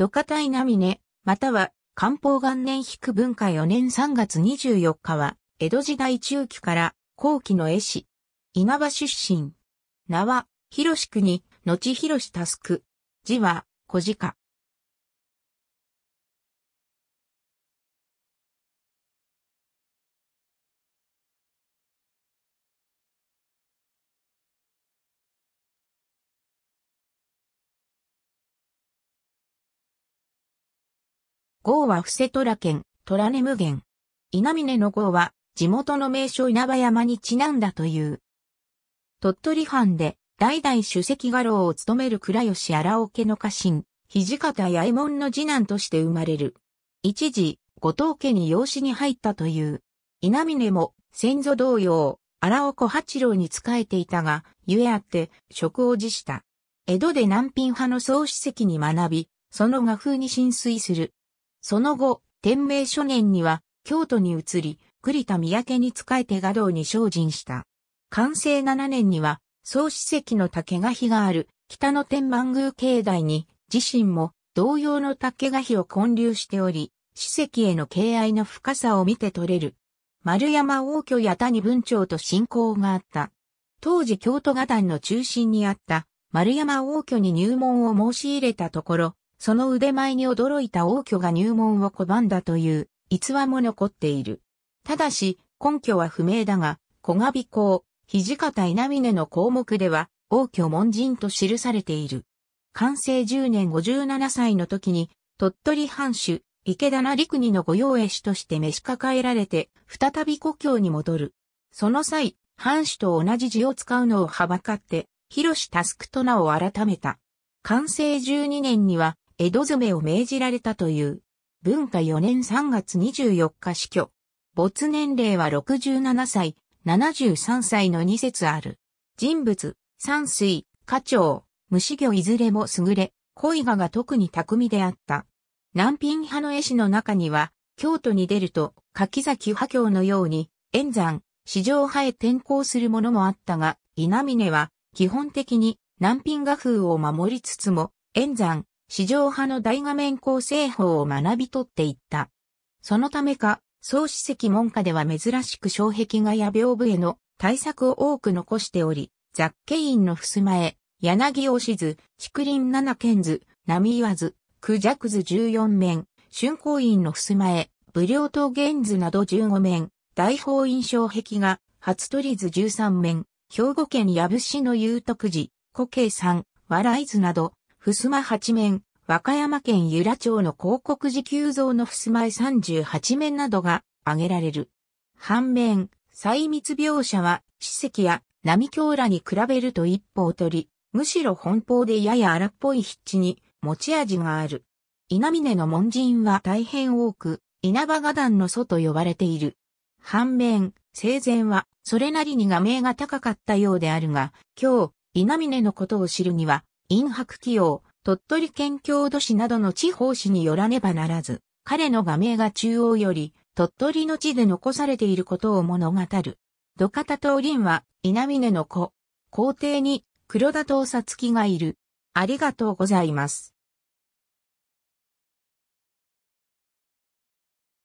土化体並根、または漢方元年引く文化4年3月24日は、江戸時代中期から後期の絵師。稲葉出身。名は、広し国、後広しタスク。字は、小鹿。郷は伏せ虎県、虎根無限。稲峰の郷は、地元の名所稲葉山にちなんだという。鳥取藩で、代々主席画廊を務める倉吉荒尾家の家臣、土方八右衛門の次男として生まれる。一時、後藤家に養子に入ったという。稲峰も、先祖同様、荒尾小八郎に仕えていたが、ゆえあって、職を辞した。江戸で南品派の総主席に学び、その画風に浸水する。その後、天明初年には京都に移り、栗田三宅に仕えて画道に精進した。完成7年には、総史跡の竹が碑がある北の天満宮境内に自身も同様の竹が碑を建立しており、史跡への敬愛の深さを見て取れる。丸山王居や谷文長と親交があった。当時京都画壇の中心にあった丸山王居に入門を申し入れたところ、その腕前に驚いた王挙が入門を拒んだという逸話も残っている。ただし、根拠は不明だが、小賀美公、土方稲峰の項目では、王挙門人と記されている。完成10年57歳の時に、鳥取藩主、池田成国の御用絵師として召し抱えられて、再び故郷に戻る。その際、藩主と同じ字を使うのをはばかって、広しタスクと名を改めた。完成12年には、江戸詰めを命じられたという。文化4年3月24日死去。没年齢は67歳、73歳の2節ある。人物、山水、花鳥、虫魚いずれも優れ、恋画が特に巧みであった。南品派の絵師の中には、京都に出ると、柿崎派京のように、円山、市場派へ転校するものもあったが、稲峰は、基本的に南品画風を守りつつも、円山、市場派の大画面構成法を学び取っていった。そのためか、総史跡門下では珍しく障壁画や屏風への対策を多く残しており、雑家院の襖絵、柳押し図、竹林七剣図、波岩図、九尺図14面、春光院の襖絵、武領刀玄図など15面、大法院障壁画、初取図13面、兵庫県矢部市の有徳寺、古慶山、笑い図など襖八面、和歌山県由良町の広告時給増の襖絵十八面などが挙げられる。反面、細密描写は、史跡や並京らに比べると一歩を取り、むしろ奔放でやや荒っぽい筆致に持ち味がある。稲峰の門人は大変多く、稲葉画壇の祖と呼ばれている。反面、生前はそれなりに画名が高かったようであるが、今日、稲峰のことを知るには、陰白起用、鳥取県郷土市などの地方市によらねばならず、彼の画名が中央より、鳥取の地で残されていることを物語る。土方東林は、稲峰の子。皇帝に、黒田東さつきがいる。ありがとうございます。